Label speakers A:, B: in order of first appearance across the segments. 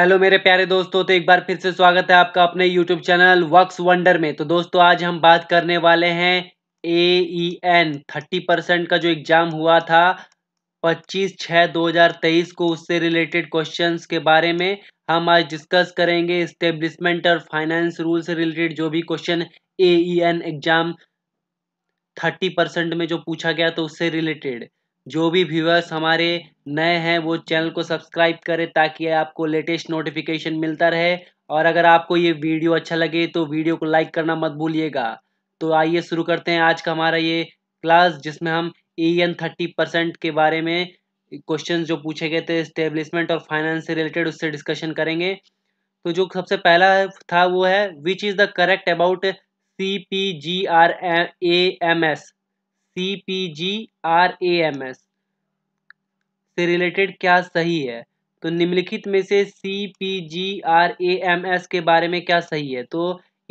A: hello मेरे प्यारे दोस्तों तो एक बार फिर से स्वागत है आपका अपने यूट्यूब चैनल वक्स वंडर में तो दोस्तों आज हम बात करने वाले हैं A E N thirty percent का जो एग्ज़ाम हुआ था पच्चीस छः दो हज़ार तेईस को उससे रिलेटेड क्वेश्चंस के बारे में हम आज डिस्कस करेंगे इस्टेब्लिशमेंट और फाइनेंस रूल से रिलेटेड जो भी question A E N exam thirty percent में जो पूछा गया तो उससे रिलेटेड जो भी व्यूअर्स हमारे नए हैं वो चैनल को सब्सक्राइब करें ताकि आपको लेटेस्ट नोटिफिकेशन मिलता रहे और अगर आपको ये वीडियो अच्छा लगे तो वीडियो को लाइक करना मत भूलिएगा तो आइए शुरू करते हैं आज का हमारा ये क्लास जिसमें हम ई एन थर्टी परसेंट के बारे में क्वेश्चन जो पूछे गए थे स्टेब्लिशमेंट और फाइनेंस से रिलेटेड उससे डिस्कशन करेंगे तो जो सबसे पहला था वो है which is the correct about C P G R A M S सी P G R A M एस से रिलेटेड क्या सही है तो निम्नलिखित में से C P G R A M S के बारे में क्या सही है तो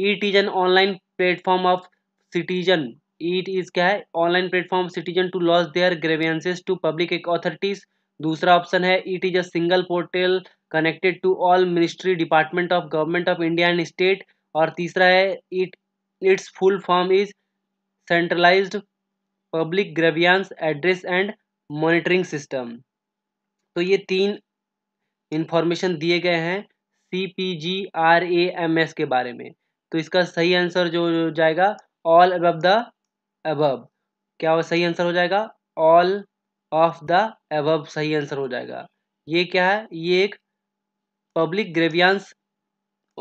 A: it is an online platform of citizen it is क्या है online platform citizen to lodge their grievances to public authorities दूसरा ऑप्शन है it is a single portal connected to all ministry department of government of India and state और तीसरा है it it's full form is centralised public grievance address and monitoring system तो ये तीन information दिए गए हैं C P G R A M S के बारे में तो इसका सही आंसर जो हो जाएगा ऑल अब द एबब क्या वो सही आंसर हो जाएगा ऑल ऑफ द एबब सही आंसर हो जाएगा ये क्या है ये एक पब्लिक ग्रेवियांस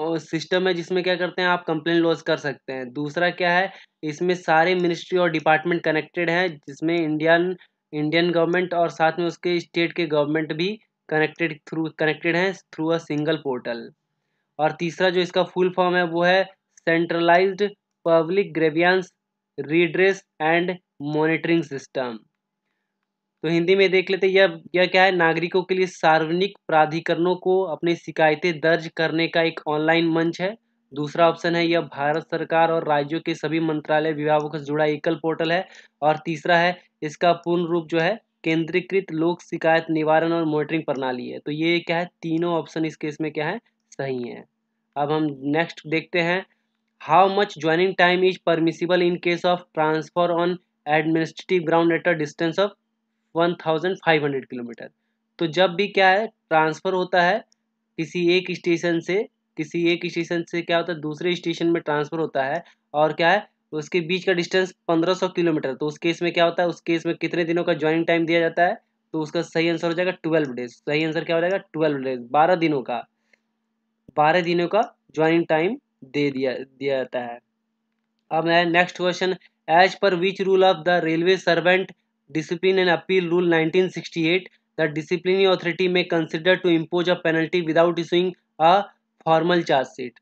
A: सिस्टम है जिसमें क्या करते हैं आप कंप्लेन लॉज कर सकते हैं दूसरा क्या है इसमें सारे मिनिस्ट्री और डिपार्टमेंट कनेक्टेड हैं जिसमें इंडियन इंडियन गवर्नमेंट और साथ में उसके स्टेट के गवर्नमेंट भी कनेक्टेड थ्रू कनेक्टेड हैं थ्रू अ सिंगल पोर्टल और तीसरा जो इसका फुल फॉर्म है वो है centralised public grievance redress and monitoring system तो हिंदी में देख लेते यह यह क्या है नागरिकों के लिए सार्वजनिक प्राधिकरणों को अपनी शिकायतें दर्ज करने का एक ऑनलाइन मंच है दूसरा ऑप्शन है यह भारत सरकार और राज्यों के सभी मंत्रालय विभागों से जुड़ा एकल पोर्टल है और तीसरा है इसका पूर्ण रूप जो है केंद्रीकृत लोक शिकायत निवारण और मॉनिटरिंग प्रणाली है तो ये क्या है तीनों ऑप्शन इस केस में क्या है सही है अब हम नेक्स्ट देखते हैं how much joining time is permissible in case of transfer on administrative ground at a distance of 1500 kilometre तो जब भी क्या है ट्रांसफ़र होता है किसी एक स्टेशन से किसी एक स्टेशन से क्या होता है दूसरे स्टेशन में ट्रांसफ़र होता है और क्या है उसके बीच का डिस्टेंस 1500 किलोमीटर तो उस केस में क्या होता है उस केस में कितने दिनों का ज्वाइनिंग टाइम दिया जाता है तो उसका सही आंसर हो जाएगा ट्वेल्व डेज सही आंसर क्या हो जाएगा ट्वेल्व डेज बारह दिनों का बारह दिनों का ज्वाइनिंग टाइम दे दिया दिया जाता है अब है next question as per which rule of the railway servant discipline and appeal rule sixty eight the discipline authority may consider to impose a penalty without issuing a formal charge sheet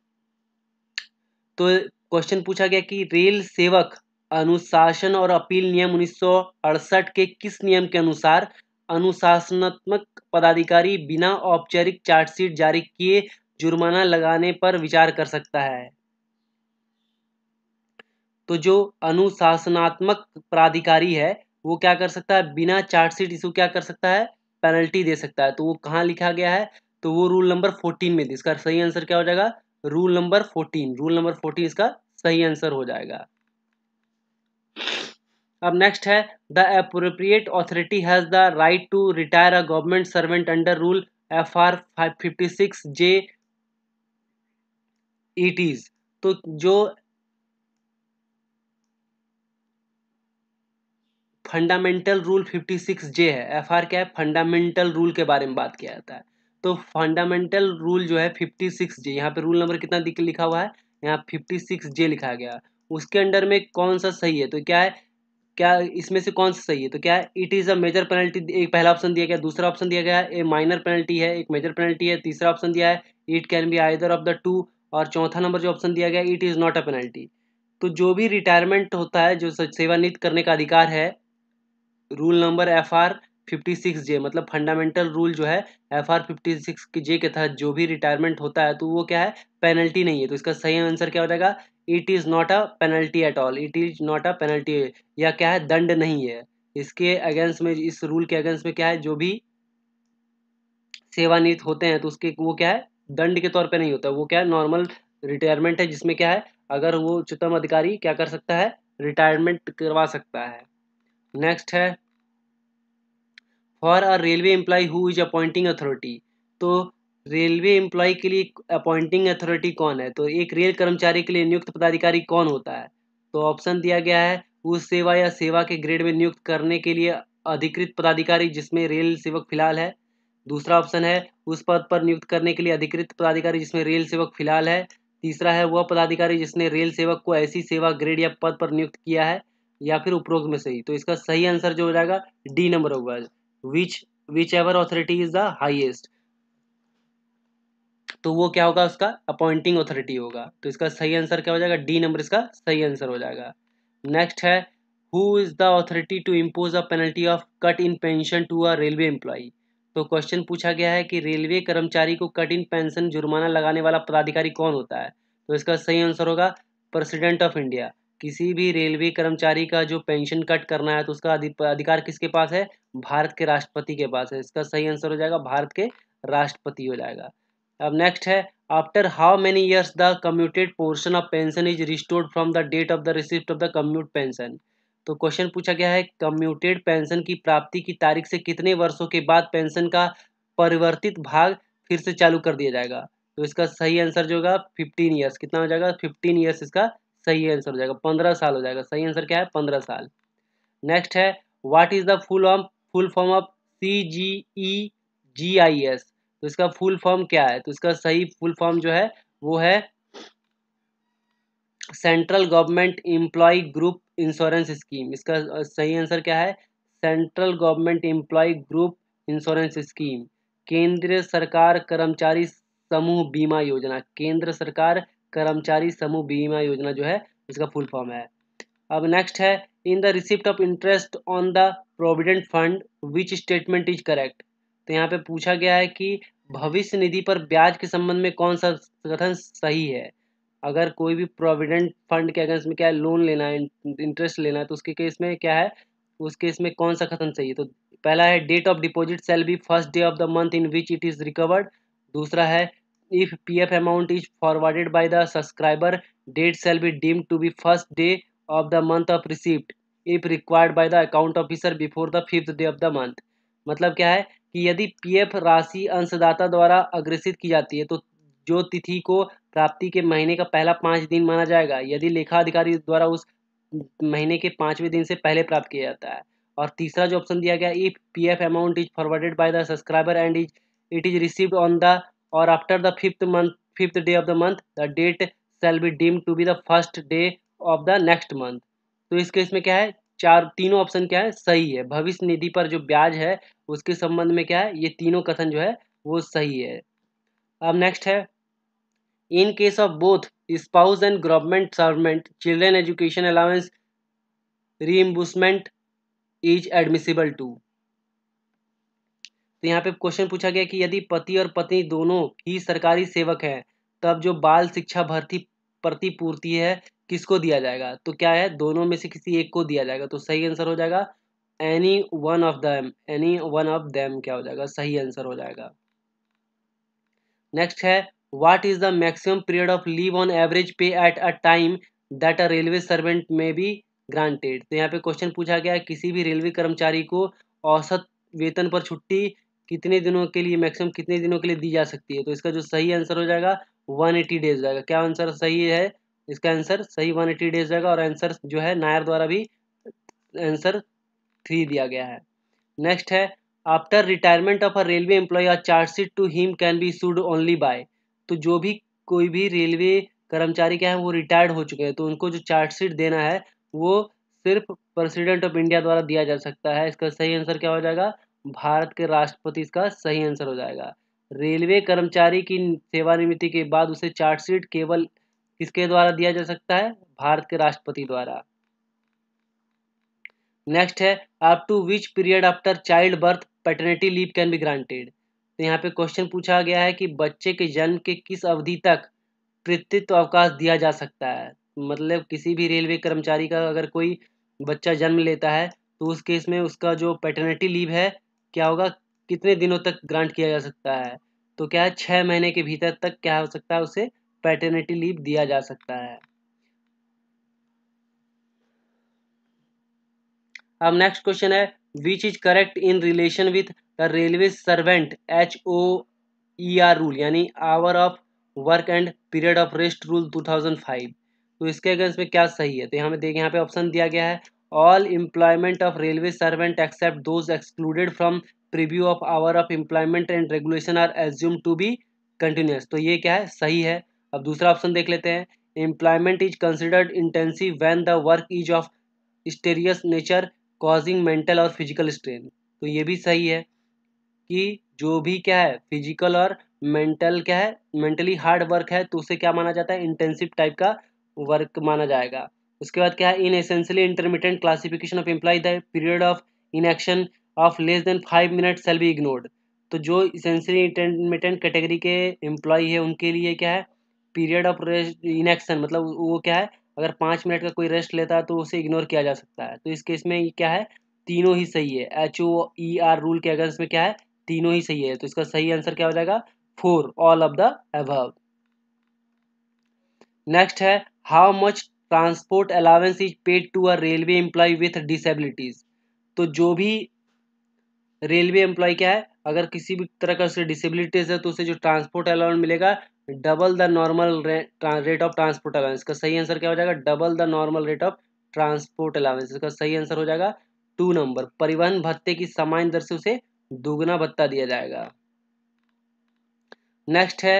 A: तो question पूछा गया कि rail सेवक अनुशासन और appeal नियम उन्नीस के किस नियम के अनुसार अनुशासनात्मक पदाधिकारी बिना औपचारिक चार्जशीट जारी किए जुर्माना लगाने पर विचार कर सकता है तो जो अनुशासनात्मक प्राधिकारी है वो क्या कर सकता है बिना चार्जशीट इशू क्या कर सकता है पेनल्टी दे सकता है तो वो कहाँ लिखा गया है तो वो रूल नंबर फोर्टीन में इसका सही आंसर क्या हो जाएगा rule number fourteen rule number fourteen इसका सही आंसर हो जाएगा अब नेक्स्ट है the appropriate authority has the right to retire a government servant under rule F R five fifty six J it is तो जो फंडामेंटल रूल 56 जे है F R क्या है फंडामेंटल रूल के बारे में बात किया जाता है तो फंडामेंटल रूल जो है 56 जे यहाँ पे रूल नंबर कितना लिखा हुआ है यहाँ 56 जे लिखा गया उसके अंडर में कौन सा सही है तो क्या है क्या इसमें से कौन सा सही है तो क्या है it is a major penalty एक पहला ऑप्शन दिया गया दूसरा ऑप्शन दिया गया ए माइनर पेनल्टी है एक मेजर पेनल्टी है तीसरा ऑप्शन दिया है it can be either of the two और चौथा नंबर जो ऑप्शन दिया गया it is not a penalty तो जो भी रिटायरमेंट होता है जो सेवानिवृत्त करने का अधिकार है rule number F R fifty six J मतलब फंडामेंटल रूल जो है एफ आर फिफ्टी सिक्स के जे के तहत जो भी रिटायरमेंट होता है तो वो क्या है पेनल्टी नहीं है तो इसका सही आंसर क्या हो जाएगा it is not a penalty at all it is not a penalty या क्या है दंड नहीं है इसके अगेंस्ट में इस रूल के अगेंस्ट में क्या है जो भी सेवानिवृत्त होते हैं तो उसके वो क्या है दंड के तौर पे नहीं होता वो क्या है नॉर्मल रिटायरमेंट है जिसमें क्या है अगर वो उच्चतम अधिकारी क्या कर सकता है रिटायरमेंट करवा सकता है नेक्स्ट है for a railway employee who is appointing authority तो रेलवे एम्प्लॉय के लिए अपॉइंटिंग अथॉरिटी कौन है तो एक रेल कर्मचारी के लिए नियुक्त पदाधिकारी कौन होता है तो ऑप्शन दिया गया है उस सेवा या सेवा के ग्रेड में नियुक्त करने के लिए अधिकृत पदाधिकारी जिसमें रेल सेवक फिलहाल है दूसरा ऑप्शन है उस पद पर नियुक्त करने के लिए अधिकृत पदाधिकारी जिसमें रेल सेवक फिलहाल है तीसरा है वह पदाधिकारी जिसने रेल सेवक को ऐसी सेवा ग्रेड या पद पर नियुक्त किया है या फिर उपरोक्त में सही तो इसका सही आंसर जो हो जाएगा डी नंबर होगा which whichever authority is the highest तो वो क्या होगा उसका अपॉइंटिंग ऑथोरिटी होगा तो इसका सही आंसर क्या हो जाएगा डी नंबर इसका सही आंसर हो जाएगा नेक्स्ट है who is the authority to impose a penalty of cut in pension to a railway employee तो क्वेश्चन पूछा गया है कि रेलवे कर्मचारी को कट इन पेंशन जुर्माना लगाने वाला पदाधिकारी कौन होता है तो इसका सही आंसर होगा प्रेसिडेंट ऑफ इंडिया किसी भी रेलवे कर्मचारी का जो पेंशन कट करना है तो उसका अधिकार किसके पास है भारत के राष्ट्रपति के पास है इसका सही आंसर हो जाएगा भारत के राष्ट्रपति हो जाएगा अब नेक्स्ट है after how many years the commuted portion of pension is restored from the date of the receipt of the commute pension तो क्वेश्चन पूछा गया है कम्यूटेड पेंशन की प्राप्ति की तारीख से कितने वर्षों के बाद पेंशन का परिवर्तित भाग फिर से चालू कर दिया जाएगा तो इसका सही आंसर जो होगा फिफ्टीन ईयर्स कितना हो जाएगा फिफ्टीन ईयर्स इसका सही आंसर हो जाएगा पंद्रह साल हो जाएगा सही आंसर क्या है पंद्रह साल नेक्स्ट है what is the full form full form of C G E G I S तो इसका फुल फॉर्म क्या है तो इसका सही फुल फॉर्म जो है वो है central government employee group insurance scheme इसका सही आंसर क्या है central government employee group insurance scheme केंद्र सरकार कर्मचारी समूह बीमा योजना केंद्र सरकार कर्मचारी समूह बीमा योजना जो है इसका फुल फॉर्म है अब नेक्स्ट है in the receipt of interest on the provident fund which statement is correct तो यहाँ पे पूछा गया है कि भविष्य निधि पर ब्याज के संबंध में कौन सा कथन सही है अगर कोई भी प्रोविडेंट फंड के अगेंस्ट में क्या है लोन लेना है इंटरेस्ट लेना है तो उसके केस में क्या है उस केस में कौन सा कथन सही है तो पहला है date of deposit shall be first day of the month in which it is recovered दूसरा है if P F amount is forwarded by the subscriber date shall be deemed to be first day of the month of receipt if required by the account officer before the fifth day of the month मतलब क्या है कि यदि P F राशि अंशदाता द्वारा अग्रसित की जाती है तो जो तिथि को प्राप्ति के महीने का पहला पाँच दिन माना जाएगा यदि लेखा अधिकारी द्वारा उस महीने के पाँचवें दिन से पहले प्राप्त किया जाता है और तीसरा जो ऑप्शन दिया गया if P F amount is forwarded by the subscriber and is it is received on the और after the fifth month fifth day of the month the date shall be deem to be the first day of the next month तो इस case में क्या है चार तीनों option क्या है सही है भविष्य निधि पर जो ब्याज है उसके संबंध में क्या है ये तीनों कथन जो है वो सही है अब नेक्स्ट है in case of both spouse and government servant children education allowance reimbursement is admissible to तो यहाँ पे क्वेश्चन पूछा गया कि यदि पति और पत्नी दोनों ही सरकारी सेवक हैं तब जो बाल शिक्षा भर्ती प्रतिपूर्ति है किसको दिया जाएगा तो क्या है दोनों में से किसी एक को दिया जाएगा तो सही आंसर हो जाएगा any one of them any one of them क्या हो जाएगा सही आंसर हो जाएगा नेक्स्ट है what is the maximum period of leave on average pay at a time that a railway servant may be granted तो यहाँ पे क्वेश्चन पूछा गया किसी भी रेलवे कर्मचारी को औसत वेतन पर छुट्टी कितने दिनों के लिए मैक्सिमम कितने दिनों के लिए दी जा सकती है तो इसका जो सही आंसर हो जाएगा वन एटी डेज जाएगा क्या आंसर सही है इसका आंसर सही वन एटी डेज जाएगा और आंसर जो है नायर द्वारा भी आंसर थ्री दिया गया है नेक्स्ट है after retirement of a railway employee a charge sheet to him can be sued only by तो जो भी कोई भी रेलवे कर्मचारी क्या है वो रिटायर्ड हो चुके हैं तो उनको जो चार्जशीट देना है वो सिर्फ प्रेसिडेंट ऑफ इंडिया द्वारा दिया जा सकता है इसका सही आंसर क्या हो जाएगा भारत के राष्ट्रपति इसका सही आंसर हो जाएगा रेलवे कर्मचारी की सेवानिवृत्ति के बाद उसे चार्जशीट केवल किसके द्वारा दिया जा सकता है भारत के राष्ट्रपति द्वारा नेक्स्ट है up to which period after child birth paternity leave can be granted तो यहाँ पे क्वेश्चन पूछा गया है कि बच्चे के जन्म के किस अवधि तक पितृत्व अवकाश दिया जा सकता है मतलब किसी भी रेलवे कर्मचारी का अगर कोई बच्चा जन्म लेता है तो उस केस में उसका जो पेटर्निटी लीव है क्या होगा कितने दिनों तक ग्रांट किया जा सकता है तो क्या है छः महीने के भीतर तक क्या हो सकता है उसे पैटर्निटी लीव दिया जा सकता है अब नेक्स्ट क्वेश्चन है which is correct in relation with the railway servant H O E R rule यानी hour of work and period of rest rule 2005 तो इसके अगेंस्ट में क्या सही है तो यहाँ पे देखिए यहाँ पे ऑप्शन दिया गया है all employment of railway servant except those excluded from preview of hour of employment and regulation are assume to be continuous तो ये क्या है सही है अब दूसरा ऑप्शन देख लेते हैं employment is considered intensive when the work is of strenuous nature causing mental और फिजिकल स्ट्रेन तो ये भी सही है कि जो भी क्या है फिजिकल और मेंटल क्या है मेंटली हार्ड वर्क है तो उसे क्या माना जाता है इंटेंसिव टाइप का वर्क माना जाएगा उसके बाद क्या है in essentially intermediate classification of employee the period of inaction of less than five minute shall be ignored तो जो इसेंशियली इंटरमीडियंट कैटेगरी के एम्प्लॉय है उनके लिए क्या है पीरियड ऑफ रेस्ट इनएक्शन मतलब वो क्या है अगर पाँच मिनट का कोई रेस्ट लेता है तो उसे इग्नोर किया जा सकता है तो इस केस में क्या है तीनों ही सही है H O E R rule के अगेंस्ट में क्या है तीनों ही सही है तो इसका सही आंसर क्या हो जाएगा for all of the above next है how much transport allowance is paid to a railway employee with disabilities तो जो भी रेलवे एम्प्लॉय क्या है अगर किसी भी तरह का उसे डिसेबिलिटीज है तो उसे जो ट्रांसपोर्ट अलाउंस मिलेगा double the normal rate of transport allowance का सही आंसर क्या हो जाएगा double the normal rate of transport allowance इसका सही आंसर हो जाएगा टू नंबर परिवहन भत्ते की सामान्य दर से उसे दुगना भत्ता दिया जाएगा नेक्स्ट है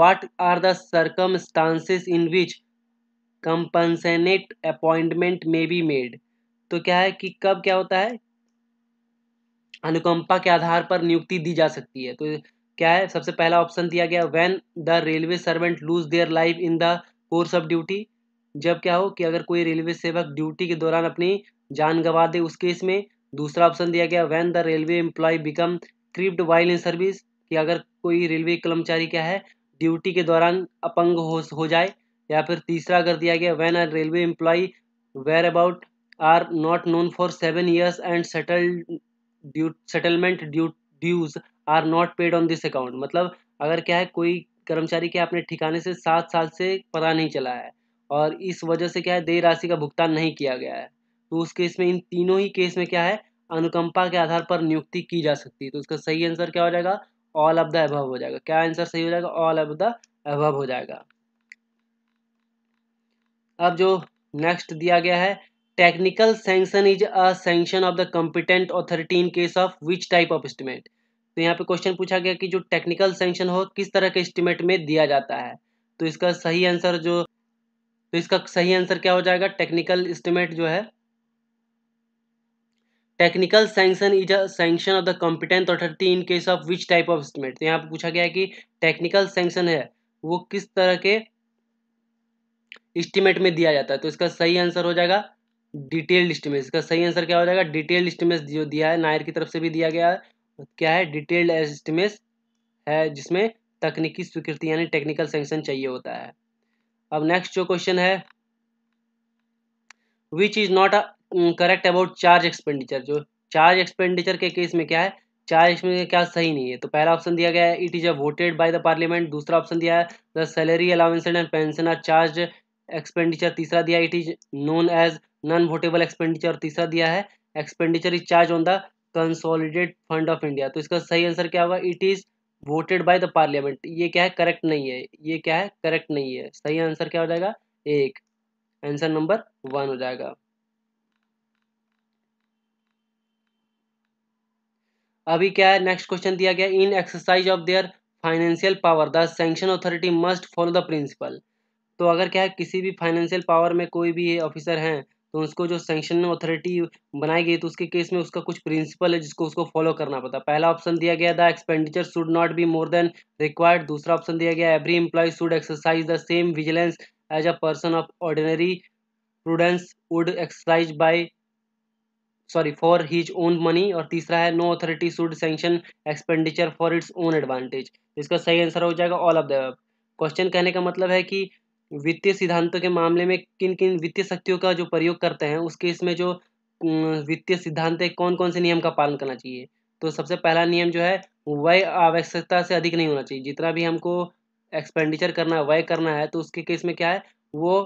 A: what are the circumstances in which compassionate appointment may be made तो क्या है कि कब क्या होता है अनुकंपा के आधार पर नियुक्ति दी जा सकती है तो क्या है सबसे पहला ऑप्शन दिया गया when the railway servant lose their life in the course of duty जब क्या हो कि अगर कोई रेलवे सेवक ड्यूटी के दौरान अपनी जान गंवा दे उस केस में दूसरा ऑप्शन दिया गया when the railway employee become crippled while in service कि अगर कोई रेलवे कर्मचारी क्या है ड्यूटी के दौरान अपंग हो, हो जाए या फिर तीसरा कर दिया गया when are railway employee whereabouts are not known for seven years and settled due settlement due dues are not paid on this account मतलब अगर क्या है कोई कर्मचारी के अपने ठिकाने से सात साल से पता नहीं चला है और इस वजह से क्या है देय राशि का भुगतान नहीं किया गया है तो उस केस में इन तीनों ही केस में क्या है अनुकंपा के आधार पर नियुक्ति की जा सकती है तो उसका सही आंसर क्या हो जाएगा ऑल ऑफ द अभव हो जाएगा क्या आंसर सही हो जाएगा ऑल ऑफ द अभव हो जाएगा अब जो नेक्स्ट दिया गया है technical sanction is a sanction of the competent authority in case of which type of estimate तो यहाँ पे क्वेश्चन पूछा गया कि जो टेक्निकल सेंक्शन हो किस तरह के एस्टिमेट में दिया जाता है तो इसका सही आंसर जो तो इसका सही आंसर क्या हो जाएगा टेक्निकल एस्टिमेट जो है technical sanction is a sanction of the competent authority in case of which type of estimate तो यहाँ पे पूछा गया है कि टेक्निकल सेंक्शन है वो किस तरह के इस्टीमेट में दिया जाता है तो इसका सही आंसर हो जाएगा डिटेल्ड इस्टीमेट इसका सही आंसर क्या हो जाएगा डिटेल्ड इस्टीमेट जो दिया है नायर की तरफ से भी दिया गया है क्या है डिटेल्ड एस्टिमेट है जिसमें तकनीकी स्वीकृति यानी टेक्निकल सेंक्शन चाहिए होता है अब नेक्स्ट जो क्वेश्चन है which is not correct about charge expenditure जो चार्ज एक्सपेंडिचर के केस में क्या है चार्ज एक्सपेंडिचर क्या सही नहीं है तो पहला ऑप्शन दिया गया है it is a voted by the parliament दूसरा ऑप्शन दिया है the salary allowance and pension are charge expenditure तीसरा दिया it is known as non votable expenditure तीसरा दिया है expenditure is charge on the consolidate fund of India तो इसका सही आंसर क्या होगा it is voted by the parliament ये क्या है करेक्ट नहीं है ये क्या है करेक्ट नहीं है सही आंसर क्या हो जाएगा एक आंसर नंबर वन हो जाएगा अभी क्या है नेक्स्ट क्वेश्चन दिया गया in exercise of their financial power the sanction authority must follow the principle तो अगर क्या है किसी भी फाइनेंशियल पावर में कोई भी ऑफिसर हैं तो उसको जो सेंक्शन अथॉरिटी बनाई गई तो उसके केस में उसका कुछ प्रिंसिपल है जिसको उसको फॉलो करना पड़ता है पहला ऑप्शन दिया गया था expenditure should not be more than required दूसरा ऑप्शन दिया गया every employee should exercise the same vigilance as a person of ordinary prudence would exercise by sorry for his own money और तीसरा है no authority should sanction expenditure for its own advantage इसका सही answer हो जाएगा all of the question कहने का मतलब है कि वित्तीय सिद्धांतों के मामले में किन किन वित्तीय शक्तियों का जो प्रयोग करते हैं उसके इसमें जो वित्तीय सिद्धांत है कौन कौन से नियम का पालन करना चाहिए तो सबसे पहला नियम जो है वह आवश्यकता से अधिक नहीं होना चाहिए जितना भी हमको एक्सपेंडिचर करना है व्यय करना है तो उसके केस में क्या है वो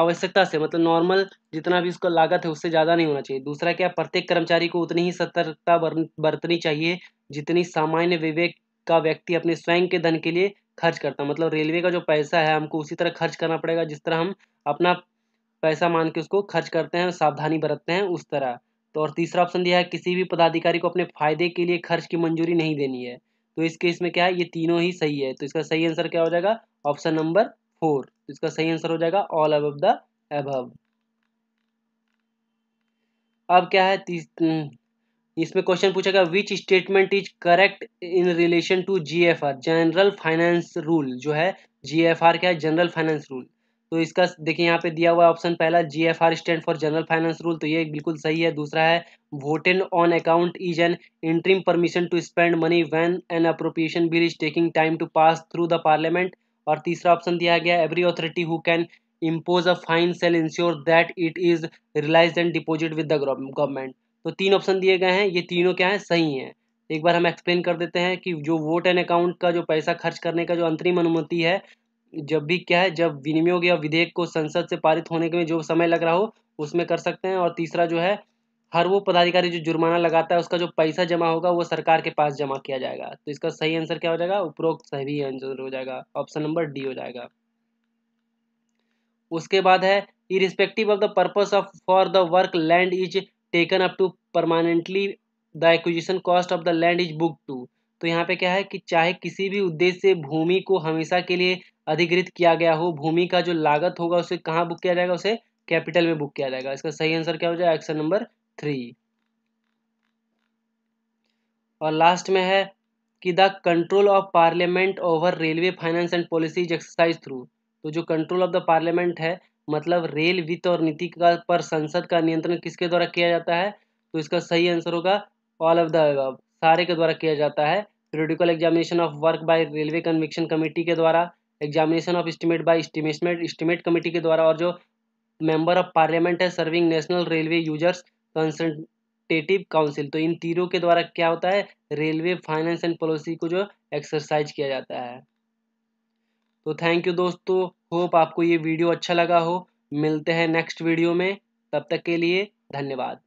A: आवश्यकता से मतलब नॉर्मल जितना भी उसका लागत है उससे ज़्यादा नहीं होना चाहिए दूसरा क्या प्रत्येक कर्मचारी को उतनी ही सतर्कता बरतनी चाहिए जितनी सामान्य विवेक का व्यक्ति अपने स्वयं के धन के लिए खर्च करता हूँ मतलब रेलवे का जो पैसा है हमको उसी तरह खर्च करना पड़ेगा जिस तरह हम अपना पैसा मान के उसको खर्च करते हैं सावधानी बरतते हैं उस तरह तो और तीसरा ऑप्शन दिया है किसी भी पदाधिकारी को अपने फायदे के लिए खर्च की मंजूरी नहीं देनी है तो इस केस में क्या है ये तीनों ही सही है तो इसका सही आंसर क्या हो जाएगा ऑप्शन नंबर फोर तो इसका सही आंसर हो जाएगा ऑल अब द एभव अब क्या है इसमें क्वेश्चन पूछा गया which statement is correct in relation to G F R general finance rule जो है जी एफ आर क्या है जनरल फाइनेंस रूल तो इसका देखिए यहाँ पे दिया हुआ ऑप्शन पहला R stand for general finance rule तो ये बिल्कुल सही है दूसरा है in on account is an interim permission to spend money when an appropriation bill is taking time to pass through the parliament और तीसरा ऑप्शन दिया गया every authority who can impose a fine shall ensure that it is realised and deposit with the government तो तीन option दिए गए हैं ये तीनों क्या है सही हैं एक बार हम एक्सप्लेन कर देते हैं कि जो वोट एंड अकाउंट का जो पैसा खर्च करने का जो अंतरिम अनुमति है जब भी क्या है जब विनियोग या विधेयक को संसद से पारित होने के में जो समय लग रहा हो उसमें कर सकते हैं और तीसरा जो है हर वो पदाधिकारी जो जुर्माना लगाता है उसका जो पैसा जमा होगा वो सरकार के पास जमा किया जाएगा तो इसका सही आंसर क्या हो जाएगा उपरोक्त सही आंसर हो जाएगा ऑप्शन नंबर डी हो जाएगा उसके बाद है irrespective of the purpose of for the work land is taken up to permanently the acquisition cost of the land is book to तो यहाँ पे क्या है कि चाहे किसी भी उद्देश्य से भूमि को हमेशा के लिए अधिकृत किया गया हो भूमि का जो लागत होगा उसे कहाँ बुक किया जाएगा उसे कैपिटल में बुक किया जाएगा इसका सही आंसर क्या हो जाएगा ऑप्शन नंबर थ्री और लास्ट में है कि the control of parliament over railway finance and policy is exercise through तो जो कंट्रोल ऑफ द पार्लियामेंट है मतलब रेल वित्त और नीति का पर संसद का नियंत्रण किसके द्वारा किया जाता है तो इसका सही आंसर होगा ऑल ऑफ द सारे के द्वारा किया जाता है periodical examination of work by railway convention committee के द्वारा examination of estimate by estimate estimate committee के द्वारा और जो मेंबर ऑफ पार्लियामेंट है serving national railway users consultative council तो इन तीनों के द्वारा क्या होता है रेलवे फाइनेंस एंड पॉलिसी को जो एक्सरसाइज किया जाता है तो थैंक यू दोस्तों होप आपको ये वीडियो अच्छा लगा हो मिलते हैं नेक्स्ट वीडियो में तब तक के लिए धन्यवाद